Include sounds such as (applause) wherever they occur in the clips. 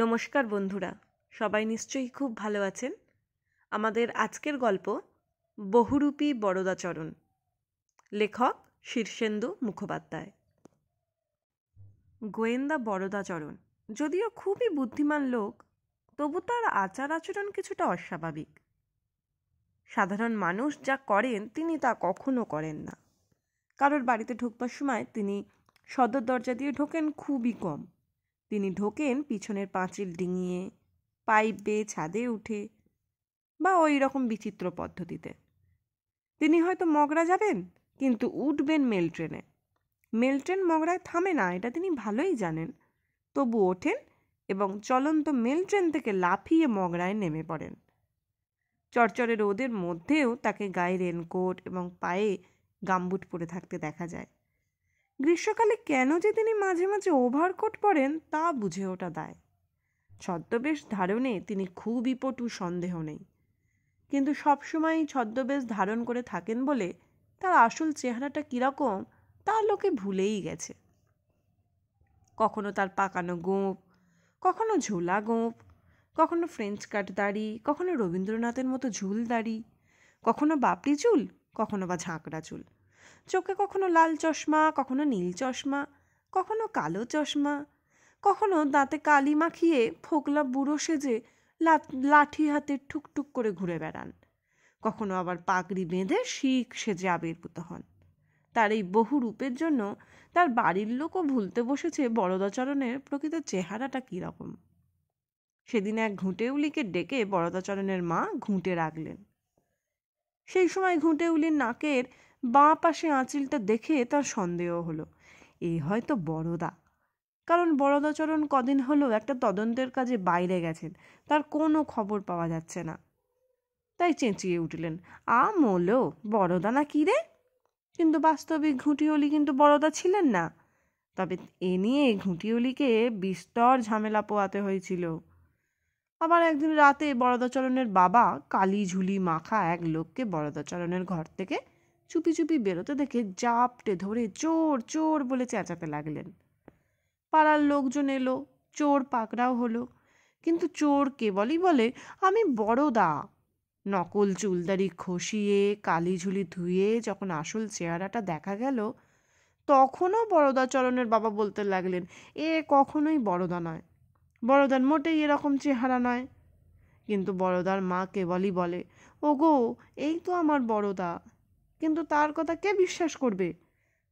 নমস্কার বন্ধুরা সবাই নিশ্চয়ই খুব ভালো আছেন আমাদের আজকের গল্প বহুরূপী বড়দাচরণ লেখক শীর্ষেন্দু মুখোপাধ্যায় গোয়েন্দা বড়দাচরণ যদিও খুবই বুদ্ধিমান লোক তবু তার আচার আচরণ কিছুটা অস্বাভাবিক সাধারণ মানুষ যা করেন তিনি তা কখনো করেন না কারোর বাড়িতে ঢুকবার সময় তিনি সদর দরজা দিয়ে ঢোকেন খুবই কম তিনি ঢোকেন পিছনের পাঁচিল ডিঙিয়ে পাইপ বেয়ে ছাদে উঠে বা ওই রকম বিচিত্র পদ্ধতিতে তিনি হয়তো মগরা যাবেন কিন্তু উঠবেন মেল ট্রেনে মেল ট্রেন মগরায় থামে না এটা তিনি ভালোই জানেন তবু ওঠেন এবং চলন্ত মেল ট্রেন থেকে লাফিয়ে মগরায় নেমে পড়েন চরচরে রোদের মধ্যেও তাকে গায়ে রেনকোট এবং পায়ে গামবুট পরে থাকতে দেখা যায় গ্রীষ্মকালে কেন যে তিনি মাঝে মাঝে ওভারকোট পরেন তা বুঝে ওটা দায় ছদ্মবেশ ধারণে তিনি খুবই পটু সন্দেহ নেই কিন্তু সবসময়ই ছদ্মবেশ ধারণ করে থাকেন বলে তার আসল চেহারাটা কীরকম তা লোকে ভুলেই গেছে কখনো তার পাকানো গোঁপ কখনো ঝোলা গোঁপ কখনো ফ্রেঞ্চ কাট দাড়ি কখনো রবীন্দ্রনাথের মতো ঝুল দাড়ি কখনো বাপড়ি চুল কখনো বা ঝাঁকড়া চুল চোখে কখনো লাল চশমা কখনো নীল চশমা কখনো কালো চশমা কখনো দাঁতে কালি মাখিয়ে ফোকলা বুড়ো সেজে লাঠি হাতে ঠুকঠুক করে ঘুরে বেড়ান কখনো আবার পাগড়ি বেঁধে শিখ সেজে আবির্ভূত হন তার এই বহু রূপের জন্য তার বাড়ির লোকও ভুলতে বসেছে বরদাচরণের প্রকৃত চেহারাটা কীরকম সেদিন এক ঘুঁটে উলিকে ডেকে বরদাচরণের মা ঘুঁটে রাখলেন সেই সময় ঘুঁটে উলির নাকের বাঁ পাশে আঁচিলটা দেখে তার সন্দেহ হলো এই হয়তো বড়দা কারণ বরদাচরণ কদিন হলো একটা তদন্তের কাজে বাইরে গেছেন তার কোনো খবর পাওয়া যাচ্ছে না তাই চেঁচিয়ে উঠলেন আ মোলো বড়দা না কী রে কিন্তু বাস্তবে ঘুঁটিওলি কিন্তু বড়দা ছিলেন না তবে এ নিয়ে ঘুঁটিওলিকে বিস্তর ঝামেলা পোয়াতে হয়েছিল আবার একদিন রাতে বরদাচরণের বাবা কালি ঝুলি মাখা এক লোককে বরদাচরণের ঘর থেকে চুপি চুপি বেরোতে দেখে জাপটে ধরে চোর চোর বলে চেঁচাতে লাগলেন পাড়ার লোকজন এলো চোর পাকড়াও হলো কিন্তু চোর কেবলই বলে আমি বড় দা নকল চুলদারি খসিয়ে কালি ঝুলি ধুয়ে যখন আসল চেহারাটা দেখা গেল তখনও বড়দা চরণের বাবা বলতে লাগলেন এ কখনোই বড়দা নয় বড়দার মোটেই এরকম চেহারা নয় কিন্তু বড়দার মা কেবলই বলে ওগো এই তো আমার বড়দা কিন্তু তার কথা কে বিশ্বাস করবে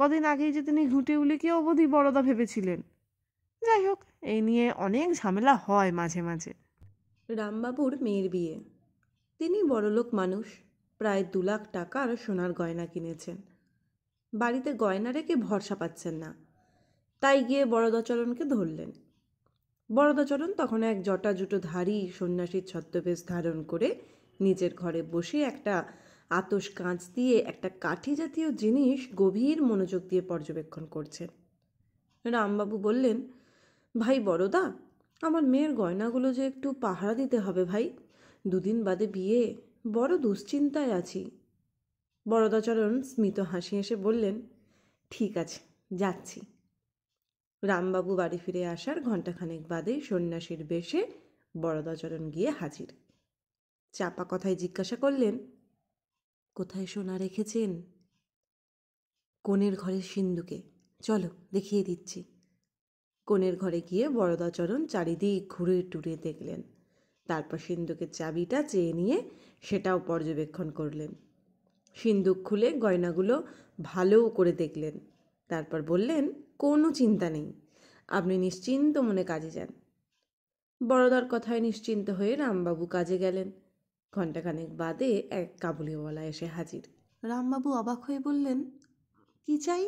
কদিন আগেই যে তিনি ঘুঁটে উলিকে অবধি বড়দা ভেবেছিলেন যাই হোক এই নিয়ে অনেক ঝামেলা হয় মাঝে মাঝে রামবাবুর মেয়ের বিয়ে তিনি বড়লোক মানুষ প্রায় দু লাখ টাকার সোনার গয়না কিনেছেন বাড়িতে গয়না রেখে ভরসা পাচ্ছেন না তাই গিয়ে বড়দাচরণকে ধরলেন বড়দাচরণ তখন এক জটা ধারী সন্ন্যাসীর ছদ্মবেশ ধারণ করে নিজের ঘরে বসে একটা আতস কাঁচ দিয়ে একটা কাঠি জাতীয় জিনিস গভীর মনোযোগ দিয়ে পর্যবেক্ষণ করছেন রামবাবু বললেন ভাই বড়দা আমার মেয়ের গয়নাগুলো যে একটু পাহারা দিতে হবে ভাই দুদিন বাদে বিয়ে বড় দুশ্চিন্তায় আছি বরদাচরণ স্মিত হাসি হেসে বললেন ঠিক আছে যাচ্ছি রামবাবু বাড়ি ফিরে আসার ঘণ্টাখানেক বাদে সন্ন্যাসীর বেশে বরদাচরণ গিয়ে হাজির চাপা কথায় জিজ্ঞাসা করলেন কোথায় সোনা রেখেছেন কনের ঘরে সিন্ধুকে চলো দেখিয়ে দিচ্ছি কনের ঘরে গিয়ে বরদাচরণ চারিদিক ঘুরে টুরে দেখলেন তারপর সিন্দুকের চাবিটা চেয়ে নিয়ে সেটাও পর্যবেক্ষণ করলেন সিন্ধুক খুলে গয়নাগুলো ভালো করে দেখলেন তারপর বললেন কোনো চিন্তা নেই আপনি নিশ্চিন্ত মনে কাজে যান বড়দার কথায় নিশ্চিন্ত হয়ে রামবাবু কাজে গেলেন ঘণ্টাখানেক বাদে এক কাবুলিওয়ালা এসে হাজির রামবাবু অবাক হয়ে বললেন কি চাই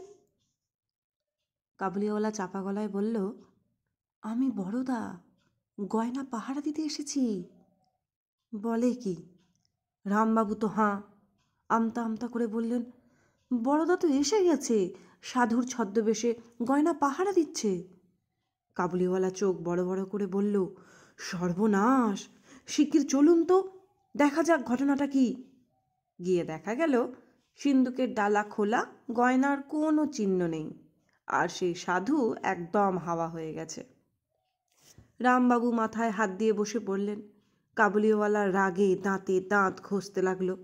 কাবুলিওয়ালা চাপা গলায় বলল আমি বড়দা গয়না পাহারা দিতে এসেছি বলে কি রামবাবু তো হাঁ আমতা আমতা করে বললেন বড়দা তো এসে গেছে সাধুর ছদ্মবেশে গয়না পাহারা দিচ্ছে কাবুলিওয়ালা চোখ বড় বড় করে বলল সর্বনাশ শিকির চলুন তো দেখা যাক ঘটনাটা কি গিয়ে দেখা গেল সিন্দুকের ডালা খোলা গয়নার কোনো চিহ্ন নেই আর সেই সাধু একদম হাওয়া হয়ে গেছে রামবাবু মাথায় হাত দিয়ে বসে পড়লেন কাবুলিওয়ালা রাগে দাঁতে দাঁত ঘষতে লাগলো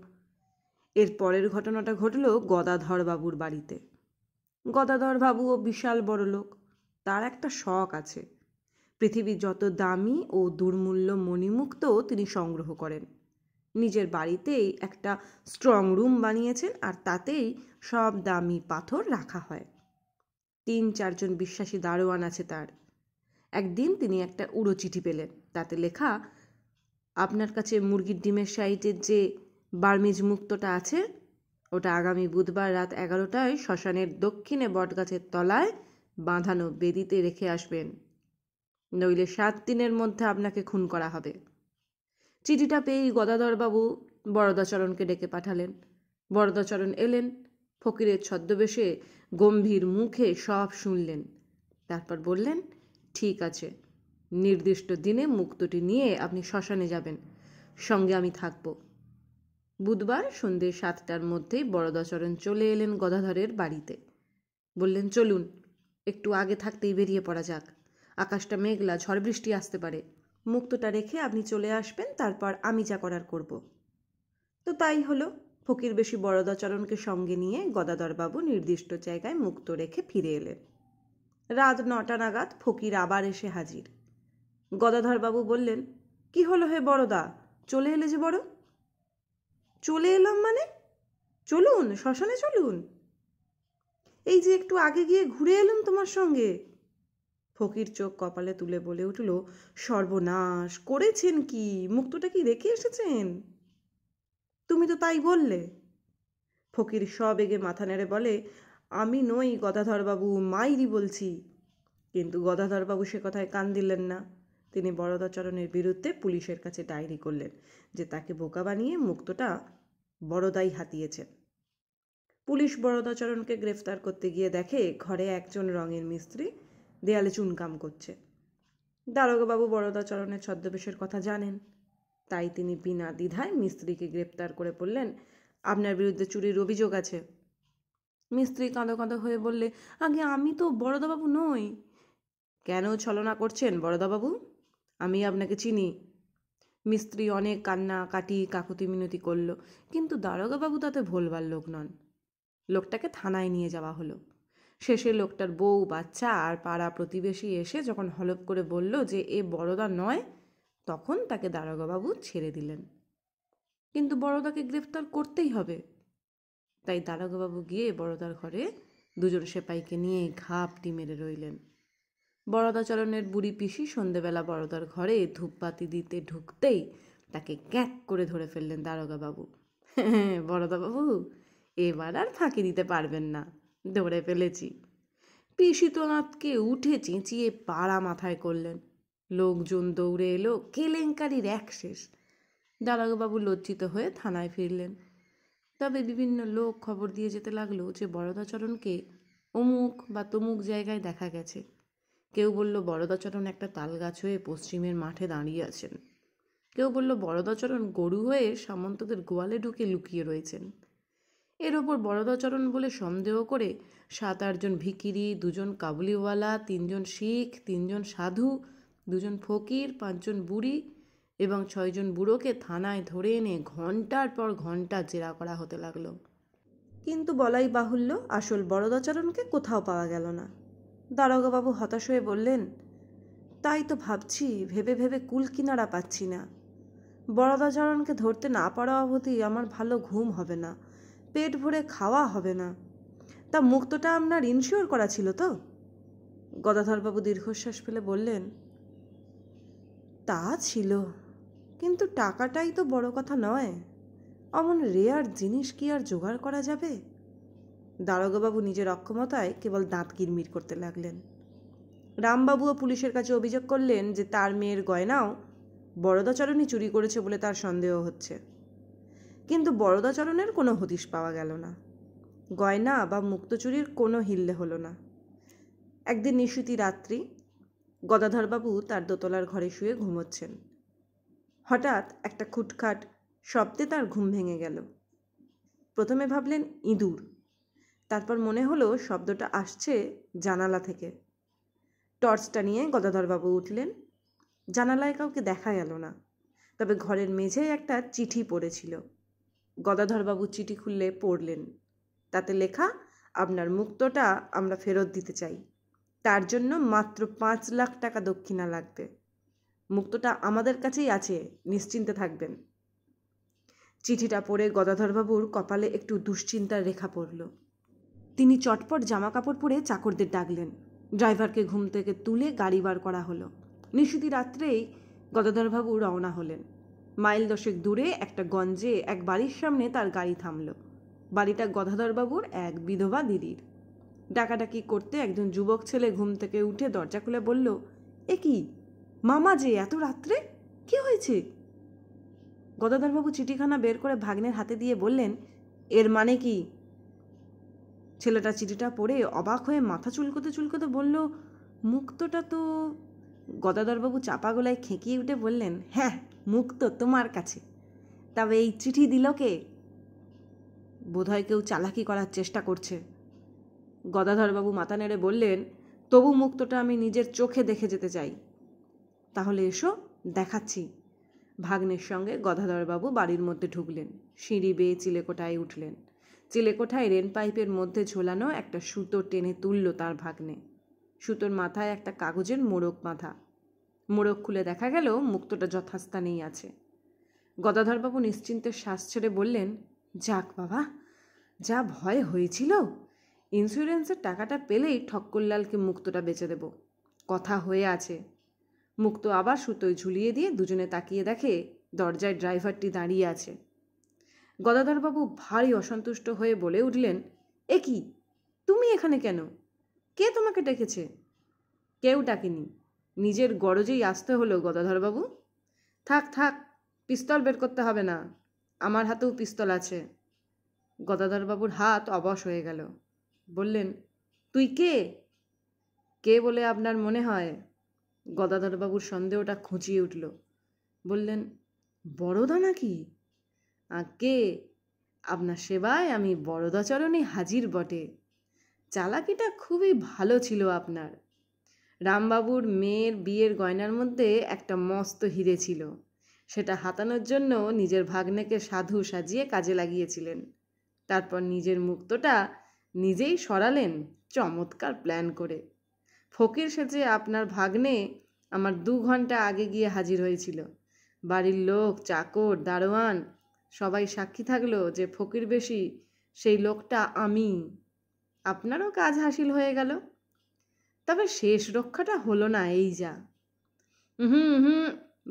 এর পরের ঘটনাটা ঘটল গদাধরবাবুর বাড়িতে গদাধরবাবুও বিশাল বড় লোক তার একটা শখ আছে পৃথিবীর যত দামি ও দুর্মূল্য মণিমুক্ত তিনি সংগ্রহ করেন নিজের বাড়িতেই একটা স্ট্রং রুম বানিয়েছেন আর তাতেই সব দামি পাথর রাখা হয় তিন চারজন বিশ্বাসী দারোয়ান আছে তার একদিন তিনি একটা উড়ো চিঠি পেলেন তাতে লেখা আপনার কাছে মুরগির ডিমের সাইটের যে বার্মিজ মুক্তটা আছে ওটা আগামী বুধবার রাত এগারোটায় শ্মশানের দক্ষিণে বটগাছের তলায় বাঁধানো বেদিতে রেখে আসবেন নইলে সাত দিনের মধ্যে আপনাকে খুন করা হবে চিঠিটা পেয়েই গদাধরবাবু বরদাচরণকে ডেকে পাঠালেন বরদাচরণ এলেন ফকিরের ছদ্মবেশে গম্ভীর মুখে সব শুনলেন তারপর বললেন ঠিক আছে নির্দিষ্ট দিনে মুক্তটি নিয়ে আপনি শ্মশানে যাবেন সঙ্গে আমি থাকব বুধবার সন্ধে সাতটার মধ্যেই বরদাচরণ চলে এলেন গদাধরের বাড়িতে বললেন চলুন একটু আগে থাকতেই বেরিয়ে পড়া যাক আকাশটা মেঘলা ঝড় বৃষ্টি আসতে পারে মুক্তটা রেখে আপনি চলে আসবেন তারপর আমি যা করার করব তো তাই হলো ফকির বেশি বরদাচরণকে সঙ্গে নিয়ে গদাধরবাবু নির্দিষ্ট জায়গায় মুক্ত রেখে ফিরে এলেন রাত নটা নাগাদ ফকির আবার এসে হাজির গদাধরবাবু বললেন কি হলো হে বড়দা চলে এলে যে বড় চলে এলাম মানে চলুন শ্মশানে চলুন এই যে একটু আগে গিয়ে ঘুরে এলাম তোমার সঙ্গে ফকির চোখ কপালে তুলে বলে উঠল সর্বনাশ করেছেন কি মুক্তটা কি রেখে এসেছেন তুমি তো তাই বললে ফকির সব এগে মাথা নেড়ে বলে আমি নই গদাধরবাবু মাইরি বলছি কিন্তু গদাধরবাবু সে কথায় কান দিলেন না তিনি বরদাচরণের বিরুদ্ধে পুলিশের কাছে ডায়েরি করলেন যে তাকে বোকা বানিয়ে মুক্তটা বড়দাই হাতিয়েছেন পুলিশ বরদাচরণকে গ্রেফতার করতে গিয়ে দেখে ঘরে একজন রঙের মিস্ত্রি দেয়ালে চুনকাম করছে দারোগাবাবু বরদাচরণের ছদ্মবেশের কথা জানেন তাই তিনি বিনা দ্বিধায় মিস্ত্রিকে গ্রেপ্তার করে বললেন আপনার বিরুদ্ধে চুরির অভিযোগ আছে মিস্ত্রি কাঁদো কাঁদো হয়ে বললে আগে আমি তো বরদাবাবু নই কেন ছলনা করছেন বরদাবাবু আমি আপনাকে চিনি মিস্ত্রি অনেক কান্না কাটি কাকুতি মিনতি করল কিন্তু দারোগাবাবু তাতে ভোলবার লোক নন লোকটাকে থানায় নিয়ে যাওয়া হলো শেষে লোকটার বউ বাচ্চা আর পাড়া প্রতিবেশী এসে যখন হলপ করে বলল যে এ বড়দা নয় তখন তাকে দারোগাবাবু ছেড়ে দিলেন কিন্তু বড়দাকে গ্রেফতার করতেই হবে তাই দারোগাবাবু গিয়ে বড়দার ঘরে দুজন সেপাইকে নিয়ে ঘাপটি মেরে রইলেন চরণের বুড়ি পিসি সন্ধেবেলা বড়দার ঘরে ধূপবাতি দিতে ঢুকতেই তাকে ক্যাক করে ধরে ফেললেন দারোগাবাবু (laughs) বড়দাবাবু এবার আর ফাঁকি দিতে পারবেন না ধরে ফেলেছি পিসিতনাথকে উঠে চেঁচিয়ে পাড়া মাথায় করলেন লোকজন দৌড়ে এলো কেলেঙ্কারির এক শেষ দারাগবাবু লজ্জিত হয়ে থানায় ফিরলেন তবে বিভিন্ন লোক খবর দিয়ে যেতে লাগলো যে বরদাচরণকে অমুক বা তমুক জায়গায় দেখা গেছে কেউ বলল বরদাচরণ একটা তালগাছ হয়ে পশ্চিমের মাঠে দাঁড়িয়ে আছেন কেউ বলল বরদাচরণ গরু হয়ে সামন্তদের গোয়ালে ঢুকে লুকিয়ে রয়েছেন এর ওপর বরদাচরণ বলে সন্দেহ করে সাত আটজন ভিকিরি দুজন কাবুলিওয়ালা তিনজন শিখ তিনজন সাধু দুজন ফকির পাঁচজন বুড়ি এবং ছয়জন বুড়োকে থানায় ধরে এনে ঘন্টার পর ঘন্টা জেরা করা হতে লাগল কিন্তু বলাই বাহুল্য আসল বরদাচরণকে কোথাও পাওয়া গেল না দারোগাবাবু হতাশ হয়ে বললেন তাই তো ভাবছি ভেবে ভেবে কুল কিনারা পাচ্ছি না বরদাচরণকে ধরতে না পারা অবধি আমার ভালো ঘুম হবে না পেট ভরে খাওয়া হবে না তা মুক্তটা আপনার ইনশিওর করা ছিল তো গদাধরবাবু দীর্ঘশ্বাস ফেলে বললেন তা ছিল কিন্তু টাকাটাই তো বড় কথা নয় অমন রেয়ার জিনিস কি আর জোগাড় করা যাবে দারোগাবু নিজের অক্ষমতায় কেবল দাঁত কিরমির করতে লাগলেন রামবাবু ও পুলিশের কাছে অভিযোগ করলেন যে তার মেয়ের গয়নাও বরদাচরণী চুরি করেছে বলে তার সন্দেহ হচ্ছে কিন্তু বরদাচরণের কোনো হদিশ পাওয়া গেল না গয়না বা মুক্তচুরির কোনো হিল্লে হলো না একদিন নিশুতি রাত্রি গদাধরবাবু তার দোতলার ঘরে শুয়ে ঘুমোচ্ছেন হঠাৎ একটা খুটখাট শব্দে তার ঘুম ভেঙে গেল প্রথমে ভাবলেন ইঁদুর তারপর মনে হলো শব্দটা আসছে জানালা থেকে টর্চটা নিয়ে গদাধরবাবু উঠলেন জানালায় কাউকে দেখা গেল না তবে ঘরের মেঝেয় একটা চিঠি পড়েছিল গদাধরবাবু চিঠি খুললে পড়লেন তাতে লেখা আপনার মুক্তটা আমরা ফেরত দিতে চাই তার জন্য মাত্র পাঁচ লাখ টাকা দক্ষিণা লাগবে মুক্তটা আমাদের কাছেই আছে নিশ্চিন্তে থাকবেন চিঠিটা পড়ে গদাধরবাবুর কপালে একটু দুশ্চিন্তার রেখা পড়ল তিনি চটপট জামা কাপড় পরে চাকরদের ডাকলেন ড্রাইভারকে ঘুম থেকে তুলে গাড়ি বার করা হলো নিশুতি রাত্রেই গদাধরবাবু রওনা হলেন মাইল দশেক দূরে একটা গঞ্জে এক বাড়ির সামনে তার গাড়ি থামল বাড়িটা বাবুর এক বিধবা দিদির ডাকাডাকি করতে একজন যুবক ছেলে ঘুম থেকে উঠে দরজা খুলে বলল এ কি মামা যে এত রাত্রে কি হয়েছে গদাধরবাবু চিঠিখানা বের করে ভাগ্নের হাতে দিয়ে বললেন এর মানে কি ছেলেটা চিঠিটা পড়ে অবাক হয়ে মাথা চুলকোতে চুলকোতে বলল মুক্তটা তো গদাধরবাবু চাপা গলায় খেঁকিয়ে উঠে বললেন হ্যাঁ মুক্ত তোমার কাছে তবে এই চিঠি দিল কে বোধহয় কেউ চালাকি করার চেষ্টা করছে গদাধরবাবু মাথা নেড়ে বললেন তবু মুক্তটা আমি নিজের চোখে দেখে যেতে চাই তাহলে এসো দেখাচ্ছি ভাগ্নের সঙ্গে গদাধরবাবু বাড়ির মধ্যে ঢুকলেন সিঁড়ি বেয়ে চিলেকোঠায় উঠলেন চিলেকোঠায় রেন পাইপের মধ্যে ঝোলানো একটা সুতো টেনে তুলল তার ভাগ্নে সুতোর মাথায় একটা কাগজের মোড়ক মাথা মোড়ক খুলে দেখা গেল মুক্তটা যথাস্থানেই আছে গদাধরবাবু নিশ্চিন্তে শ্বাস ছেড়ে বললেন যাক বাবা যা ভয় হয়েছিল ইন্স্যুরেন্সের টাকাটা পেলেই ঠক্করলালকে মুক্তটা বেচে দেব কথা হয়ে আছে মুক্ত আবার সুতোয় ঝুলিয়ে দিয়ে দুজনে তাকিয়ে দেখে দরজায় ড্রাইভারটি দাঁড়িয়ে আছে গদাধরবাবু ভারী অসন্তুষ্ট হয়ে বলে উঠলেন এ কি তুমি এখানে কেন কে তোমাকে ডেকেছে কেউ ডাকেনি নিজের গরজেই আসতে হলো গদাধরবাবু থাক থাক পিস্তল বের করতে হবে না আমার হাতেও পিস্তল আছে গদাধরবাবুর হাত অবশ হয়ে গেল বললেন তুই কে কে বলে আপনার মনে হয় গদাধরবাবুর সন্দেহটা খুঁচিয়ে উঠল বললেন বড়দা নাকি কে আপনার সেবায় আমি বড়দাচরণে হাজির বটে চালাকিটা খুবই ভালো ছিল আপনার রামবাবুর মেয়ের বিয়ের গয়নার মধ্যে একটা মস্ত হিরে ছিল সেটা হাতানোর জন্য নিজের ভাগ্নেকে সাধু সাজিয়ে কাজে লাগিয়েছিলেন তারপর নিজের মুক্তটা নিজেই সরালেন চমৎকার প্ল্যান করে ফকির সেজে আপনার ভাগ্নে আমার দু ঘন্টা আগে গিয়ে হাজির হয়েছিল বাড়ির লোক চাকর দারোয়ান সবাই সাক্ষী থাকলো যে ফকির বেশি সেই লোকটা আমি আপনারও কাজ হাসিল হয়ে গেল তবে শেষ রক্ষাটা হলো না এই যা হুম হুম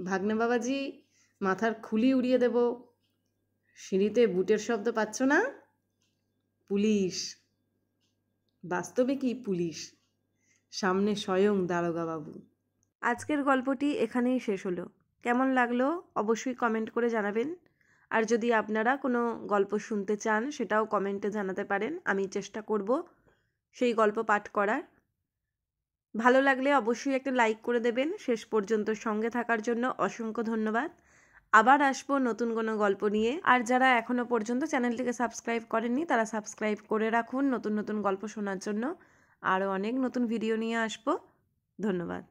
ভাগ্নে বাবাজি মাথার খুলি উড়িয়ে দেব সিঁড়িতে বুটের শব্দ পাচ্ছ না পুলিশ বাস্তবে কি পুলিশ সামনে স্বয়ং দারোগাবাবু আজকের গল্পটি এখানেই শেষ হলো কেমন লাগলো অবশ্যই কমেন্ট করে জানাবেন আর যদি আপনারা কোনো গল্প শুনতে চান সেটাও কমেন্টে জানাতে পারেন আমি চেষ্টা করব সেই গল্প পাঠ করার ভালো লাগলে অবশ্যই একটা লাইক করে দেবেন শেষ পর্যন্ত সঙ্গে থাকার জন্য অসংখ্য ধন্যবাদ আবার আসবো নতুন কোনো গল্প নিয়ে আর যারা এখনও পর্যন্ত চ্যানেলটিকে সাবস্ক্রাইব করেননি তারা সাবস্ক্রাইব করে রাখুন নতুন নতুন গল্প শোনার জন্য আরও অনেক নতুন ভিডিও নিয়ে আসবো ধন্যবাদ